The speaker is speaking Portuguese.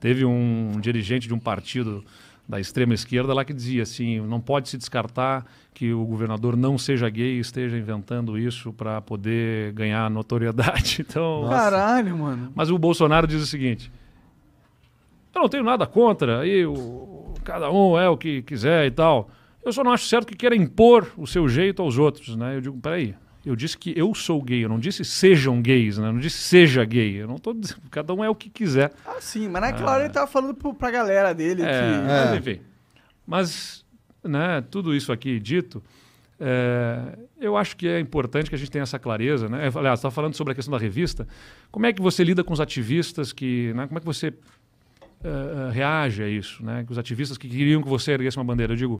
Teve um dirigente de um partido da extrema esquerda lá que dizia assim: não pode se descartar que o governador não seja gay e esteja inventando isso para poder ganhar notoriedade. Então, Caralho, nossa. mano. Mas o Bolsonaro diz o seguinte: eu não tenho nada contra, aí o, cada um é o que quiser e tal. Eu só não acho certo que queira impor o seu jeito aos outros, né? Eu digo, peraí, eu disse que eu sou gay, eu não disse sejam gays, né? Eu não disse seja gay. Eu não tô dizendo, cada um é o que quiser. Ah, sim, mas naquela ah. hora ele tava falando pro, pra galera dele. É, que... Mas, é. enfim. Mas, né, tudo isso aqui dito, é, eu acho que é importante que a gente tenha essa clareza, né? Aliás, está ah, falando sobre a questão da revista. Como é que você lida com os ativistas que. Né, como é que você uh, reage a isso? Né? Com os ativistas que queriam que você erguesse uma bandeira? Eu digo,